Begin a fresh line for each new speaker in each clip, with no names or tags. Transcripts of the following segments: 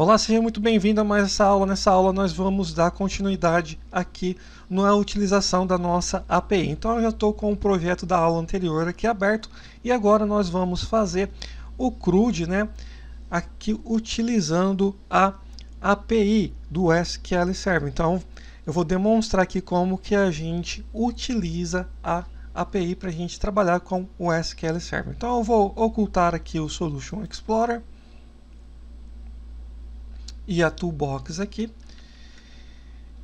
Olá, seja muito bem-vindo a mais essa aula. Nessa aula nós vamos dar continuidade aqui na utilização da nossa API. Então eu já estou com o projeto da aula anterior aqui aberto e agora nós vamos fazer o CRUD, né? Aqui utilizando a API do SQL Server. Então eu vou demonstrar aqui como que a gente utiliza a API para a gente trabalhar com o SQL Server. Então eu vou ocultar aqui o Solution Explorer e a toolbox aqui.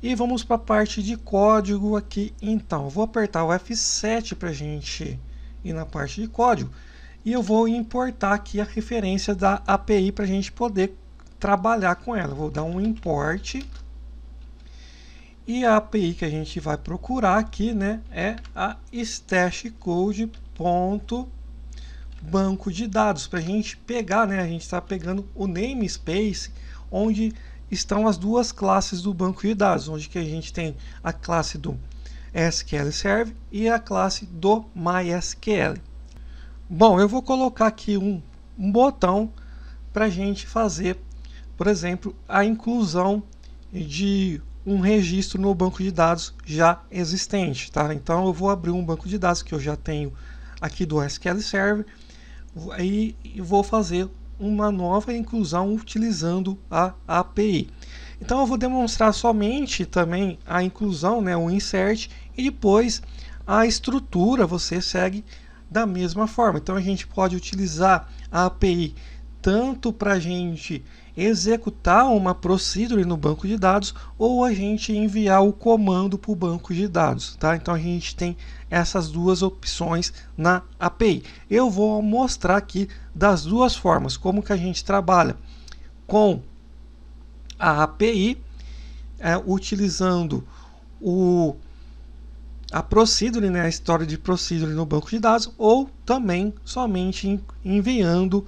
E vamos para a parte de código aqui. Então, vou apertar o F7 para a gente ir na parte de código. E eu vou importar aqui a referência da API para a gente poder trabalhar com ela. Vou dar um import. E a API que a gente vai procurar aqui né, é a stashcode.banco de dados. Para a gente pegar, né, a gente está pegando o namespace onde estão as duas classes do banco de dados, onde que a gente tem a classe do SQL Serve e a classe do MySQL. Bom, eu vou colocar aqui um, um botão para a gente fazer, por exemplo, a inclusão de um registro no banco de dados já existente. Tá? Então eu vou abrir um banco de dados que eu já tenho aqui do SQL Server e vou fazer uma nova inclusão utilizando a API. Então eu vou demonstrar somente também a inclusão, né, o insert, e depois a estrutura você segue da mesma forma. Então a gente pode utilizar a API tanto para a gente executar uma procedure no banco de dados ou a gente enviar o comando para o banco de dados. Tá? Então a gente tem essas duas opções na API. Eu vou mostrar aqui das duas formas como que a gente trabalha com a API é, utilizando o a procedure, né, a história de procedure no banco de dados, ou também somente enviando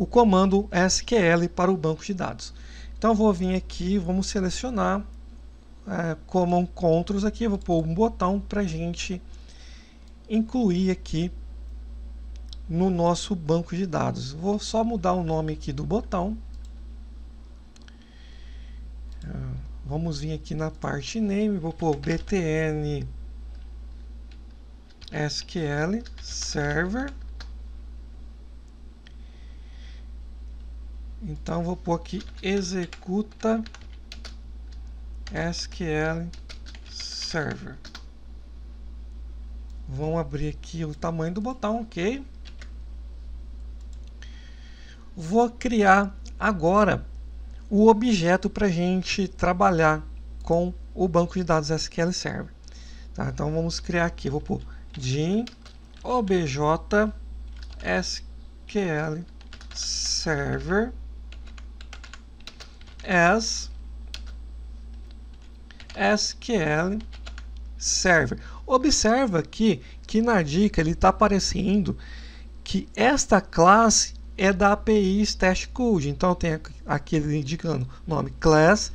o comando SQL para o banco de dados. Então vou vir aqui, vamos selecionar é, Command Controls aqui, vou pôr um botão para a gente incluir aqui no nosso banco de dados. Vou só mudar o nome aqui do botão. É, vamos vir aqui na parte name, vou pôr btn SQL Server Então vou pôr aqui executa SQL Server. Vamos abrir aqui o tamanho do botão, ok? Vou criar agora o objeto para a gente trabalhar com o banco de dados SQL Server. Tá, então vamos criar aqui, vou pôr din obj SQL Server as SQL Server. Observa aqui que na dica ele está aparecendo que esta classe é da API Stash Code. Então tem aqui ele indicando nome class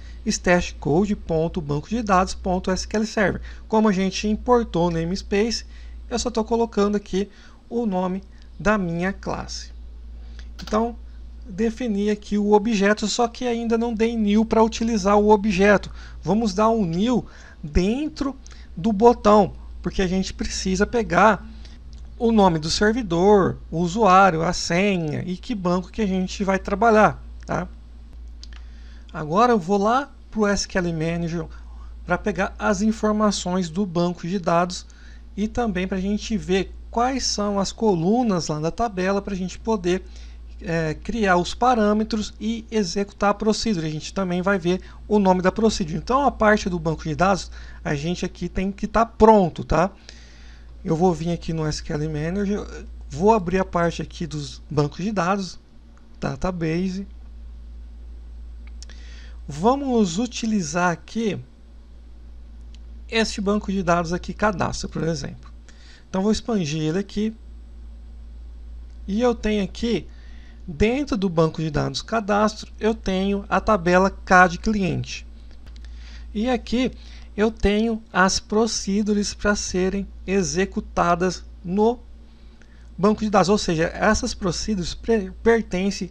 banco de SQL server. Como a gente importou namespace, eu só estou colocando aqui o nome da minha classe. Então, definir aqui o objeto, só que ainda não dei new para utilizar o objeto. Vamos dar um new dentro do botão, porque a gente precisa pegar o nome do servidor, o usuário, a senha e que banco que a gente vai trabalhar. Tá? Agora eu vou lá para o SQL Manager para pegar as informações do banco de dados e também para a gente ver quais são as colunas lá da tabela para a gente poder é, criar os parâmetros e executar a procedura. A gente também vai ver o nome da procedura. Então, a parte do banco de dados, a gente aqui tem que estar tá pronto, tá? Eu vou vir aqui no SQL Manager, vou abrir a parte aqui dos bancos de dados, database. Vamos utilizar aqui este banco de dados aqui, cadastro, por exemplo. Então, vou expandir ele aqui. E eu tenho aqui Dentro do banco de dados cadastro, eu tenho a tabela CAD cliente. E aqui eu tenho as procedures para serem executadas no banco de dados, ou seja, essas procedures pertencem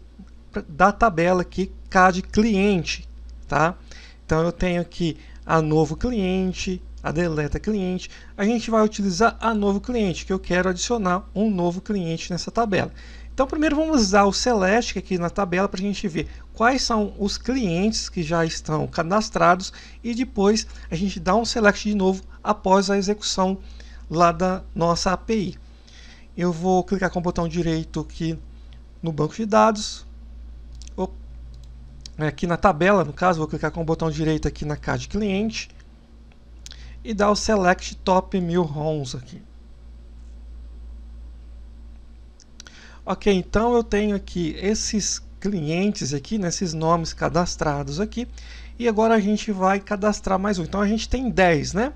da tabela que CAD cliente, tá? Então eu tenho aqui a novo cliente, a deleta cliente. A gente vai utilizar a novo cliente, que eu quero adicionar um novo cliente nessa tabela. Então, primeiro vamos usar o Celeste aqui na tabela para a gente ver quais são os clientes que já estão cadastrados e depois a gente dá um Select de novo após a execução lá da nossa API. Eu vou clicar com o botão direito aqui no banco de dados, é aqui na tabela, no caso, vou clicar com o botão direito aqui na caixa de cliente e dar o Select Top 1000 ROMs aqui. Ok, então eu tenho aqui esses clientes aqui, né, nomes cadastrados aqui, e agora a gente vai cadastrar mais um. Então a gente tem 10, né?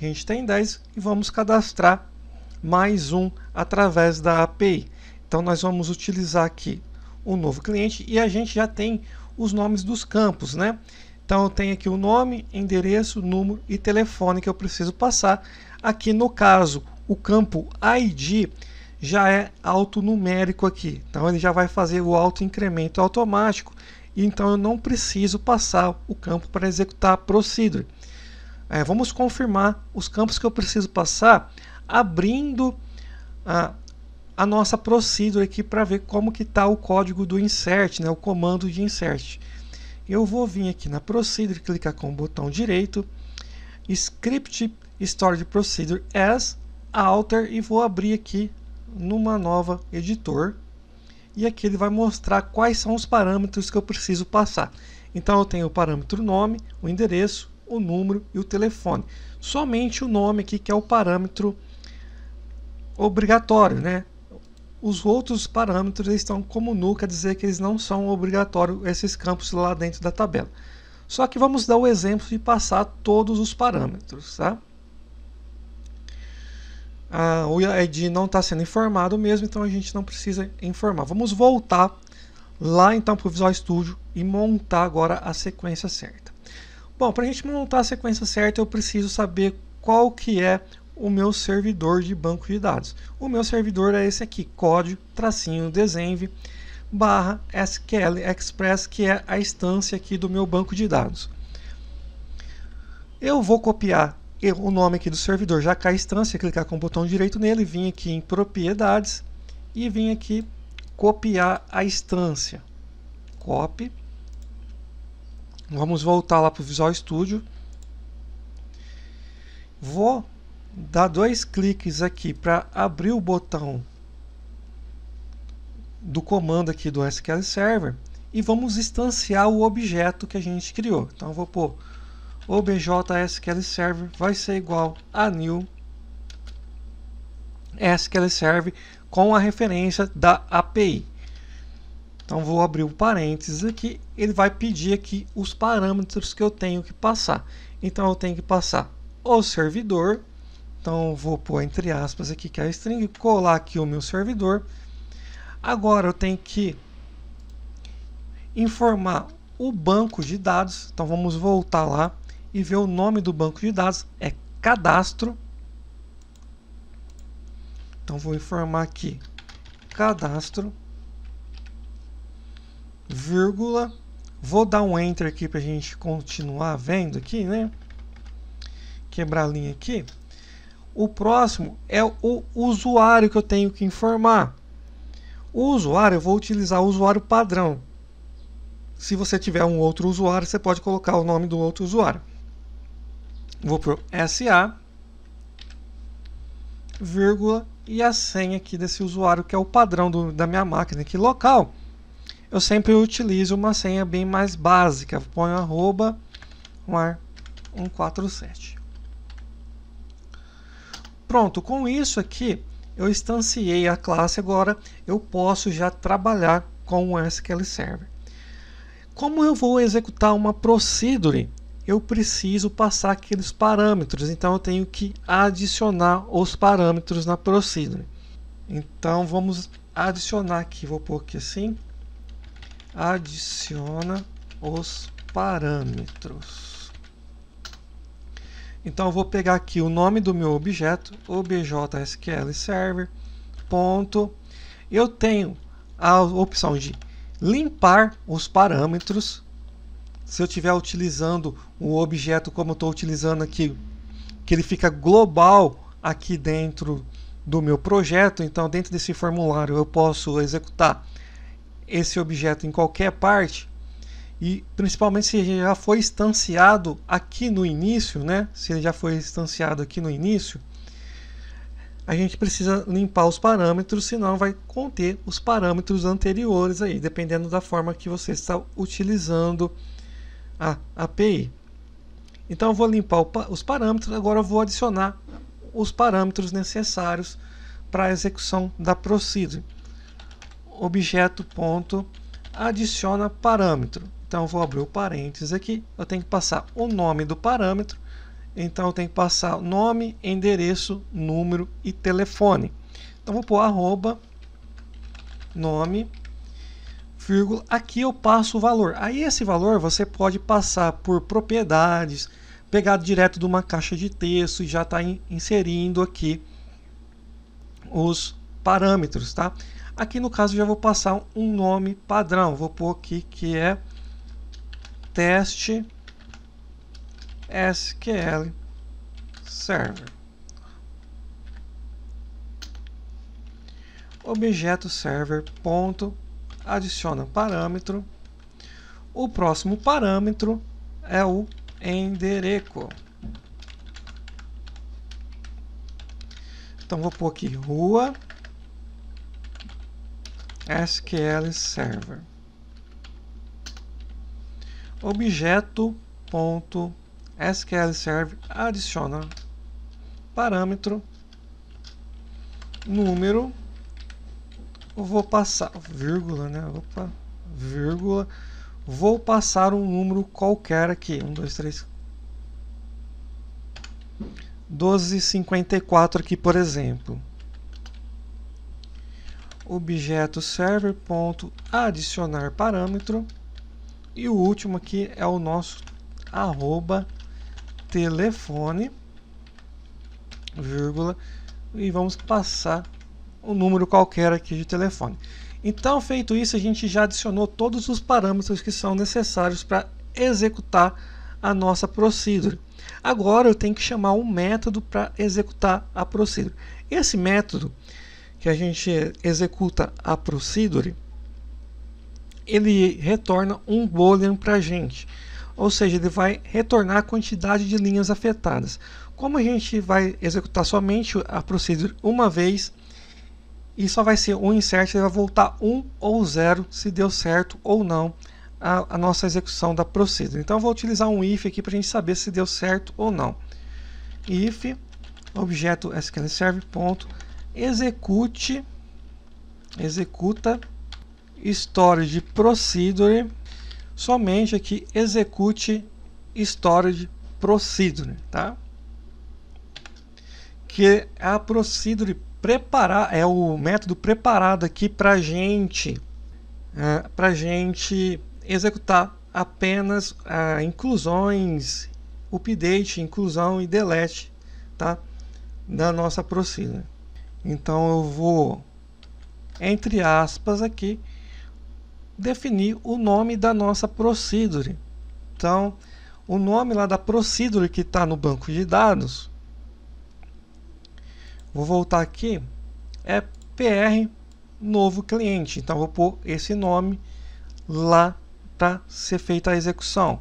A gente tem 10 e vamos cadastrar mais um através da API. Então nós vamos utilizar aqui o novo cliente e a gente já tem os nomes dos campos, né? Então eu tenho aqui o nome, endereço, número e telefone que eu preciso passar. Aqui no caso, o campo ID já é altonumérico aqui. Então ele já vai fazer o incremento automático. Então eu não preciso passar o campo para executar procedure. É, vamos confirmar os campos que eu preciso passar abrindo a, a nossa procedure aqui para ver como que está o código do insert, né, o comando de insert. Eu vou vir aqui na procedure, clicar com o botão direito, script storage procedure as alter e vou abrir aqui numa nova editor e aqui ele vai mostrar quais são os parâmetros que eu preciso passar. Então eu tenho o parâmetro nome, o endereço, o número e o telefone. Somente o nome aqui que é o parâmetro obrigatório, né? Os outros parâmetros estão como nu, quer dizer que eles não são obrigatórios esses campos lá dentro da tabela. Só que vamos dar o exemplo de passar todos os parâmetros, tá? ah, o ID não está sendo informado mesmo, então a gente não precisa informar. Vamos voltar lá então para o Visual Studio e montar agora a sequência certa. Bom, para a gente montar a sequência certa, eu preciso saber qual que é o meu servidor de banco de dados. O meu servidor é esse aqui, código tracinho desenv barra SQL Express, que é a instância aqui do meu banco de dados. Eu vou copiar o nome aqui do servidor já cai a instância, clicar com o botão direito nele, vim aqui em propriedades e vim aqui copiar a instância. Copy. Vamos voltar lá para o Visual Studio. Vou dar dois cliques aqui para abrir o botão do comando aqui do SQL Server e vamos instanciar o objeto que a gente criou. Então vou pôr o BJSQL Server vai ser igual a new SQL Server com a referência da API. Então vou abrir um parênteses aqui, ele vai pedir aqui os parâmetros que eu tenho que passar. Então eu tenho que passar o servidor, então vou pôr entre aspas aqui que é a string, colar aqui o meu servidor. Agora eu tenho que informar o banco de dados, então vamos voltar lá e ver o nome do banco de dados, é cadastro. Então vou informar aqui cadastro, vírgula, vou dar um enter aqui para a gente continuar vendo aqui, né? Quebrar a linha aqui. O próximo é o usuário que eu tenho que informar. O usuário, eu vou utilizar o usuário padrão. Se você tiver um outro usuário, você pode colocar o nome do outro usuário. Vou pro SA, vírgula e a senha aqui desse usuário, que é o padrão do, da minha máquina aqui local. Eu sempre utilizo uma senha bem mais básica, ponho arroba mar 147. Pronto, com isso aqui, eu instanciei a classe agora, eu posso já trabalhar com o SQL Server. Como eu vou executar uma procedure eu preciso passar aqueles parâmetros, então eu tenho que adicionar os parâmetros na procedure. Então vamos adicionar aqui, vou pôr aqui assim, adiciona os parâmetros. Então eu vou pegar aqui o nome do meu objeto, objsql ponto. Eu tenho a opção de limpar os parâmetros se eu estiver utilizando um objeto como estou utilizando aqui, que ele fica global aqui dentro do meu projeto, então dentro desse formulário eu posso executar esse objeto em qualquer parte e principalmente se ele já foi instanciado aqui no início, né? Se ele já foi instanciado aqui no início, a gente precisa limpar os parâmetros, senão vai conter os parâmetros anteriores aí, dependendo da forma que você está utilizando a API. Então eu vou limpar os parâmetros, agora eu vou adicionar os parâmetros necessários para a execução da procedure. Objeto ponto adiciona parâmetro. Então vou abrir o parênteses aqui, eu tenho que passar o nome do parâmetro, então eu tenho que passar nome, endereço, número e telefone. Então vou pôr arroba nome vírgula, aqui eu passo o valor. Aí esse valor você pode passar por propriedades, pegado direto de uma caixa de texto e já está inserindo aqui os parâmetros, tá? Aqui no caso já vou passar um nome padrão, vou pôr aqui que é teste SQL Server. Objeto server ponto adiciona parâmetro. O próximo parâmetro é o endereço. Então vou pôr aqui rua SQL Server. Objeto ponto SQL Server adiciona parâmetro número vou passar, vírgula, né? Opa, vírgula. Vou passar um número qualquer aqui. 1, 2, 3, 1254 aqui, por exemplo. Objeto server ponto adicionar parâmetro e o último aqui é o nosso arroba telefone vírgula e vamos passar um número qualquer aqui de telefone. Então, feito isso, a gente já adicionou todos os parâmetros que são necessários para executar a nossa procedure. Agora eu tenho que chamar um método para executar a procedure. Esse método que a gente executa a procedure, ele retorna um boolean para a gente. Ou seja, ele vai retornar a quantidade de linhas afetadas. Como a gente vai executar somente a procedure uma vez, e só vai ser um insert, ele vai voltar 1 um ou 0 se deu certo ou não a, a, nossa execução da procedure. Então eu vou utilizar um if aqui para a gente saber se deu certo ou não. if objeto sqlserve ponto execute executa storage procedure somente aqui execute storage procedure, tá? Que é a procedure preparar, é o método preparado aqui para gente, é, para gente executar apenas a é, inclusões, update, inclusão e delete, tá? Da nossa procedure. Então eu vou entre aspas aqui definir o nome da nossa procedure. Então, o nome lá da procedure que está no banco de dados Vou voltar aqui, é PR novo cliente. Então vou pôr esse nome lá para ser feita a execução.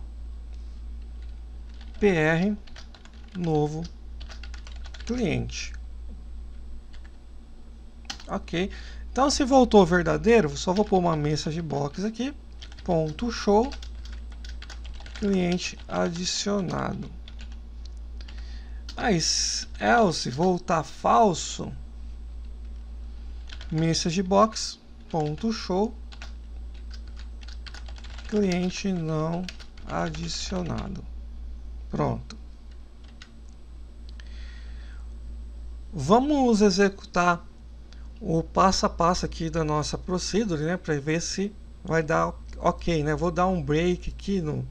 PR novo cliente. Ok. Então se voltou verdadeiro, só vou pôr uma mensagem box aqui. Ponto show cliente adicionado. Mas else voltar falso messageBox.show cliente não adicionado. Pronto. Vamos executar o passo a passo aqui da nossa procedure, né, para ver se vai dar OK, né? Vou dar um break aqui no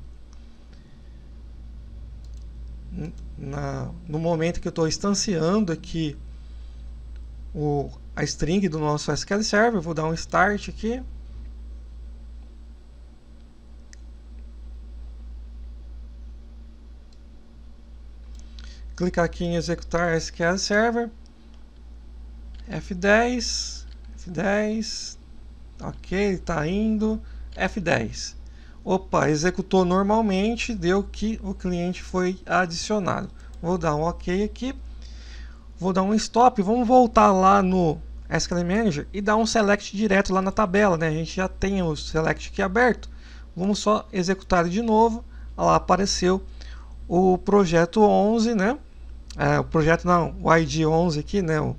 na, no momento que eu estou instanciando aqui o, a string do nosso SQL Server, vou dar um start aqui. Clicar aqui em executar SQL Server. F10, F10, ok, está indo, F10. Opa, executou normalmente, deu que o cliente foi adicionado. Vou dar um OK aqui. Vou dar um stop, vamos voltar lá no SQL Manager e dar um select direto lá na tabela, né? A gente já tem o select aqui aberto. Vamos só executar de novo. lá apareceu o projeto 11, né? É, o projeto não, o ID 11 aqui, né? O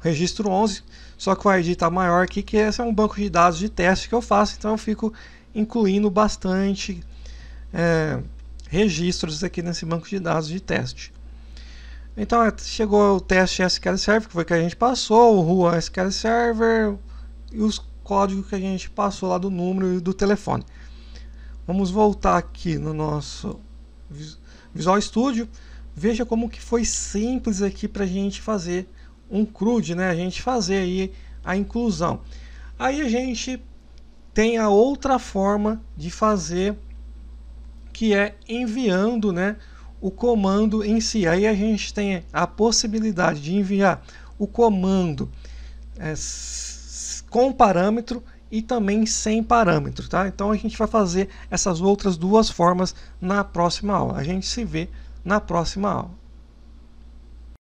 registro 11, só que o ID está maior aqui, que esse é um banco de dados de teste que eu faço, então eu fico incluindo bastante é, registros aqui nesse banco de dados de teste. Então é, chegou o teste SQL Server, que foi que a gente passou, o RUA SQL Server e os códigos que a gente passou lá do número e do telefone. Vamos voltar aqui no nosso Visual Studio. Veja como que foi simples aqui para a gente fazer um CRUD, né? A gente fazer aí a inclusão. Aí a gente tem a outra forma de fazer, que é enviando né, o comando em si. Aí a gente tem a possibilidade de enviar o comando é, com parâmetro e também sem parâmetro, tá? Então a gente vai fazer essas outras duas formas na próxima aula. A gente se vê na próxima aula.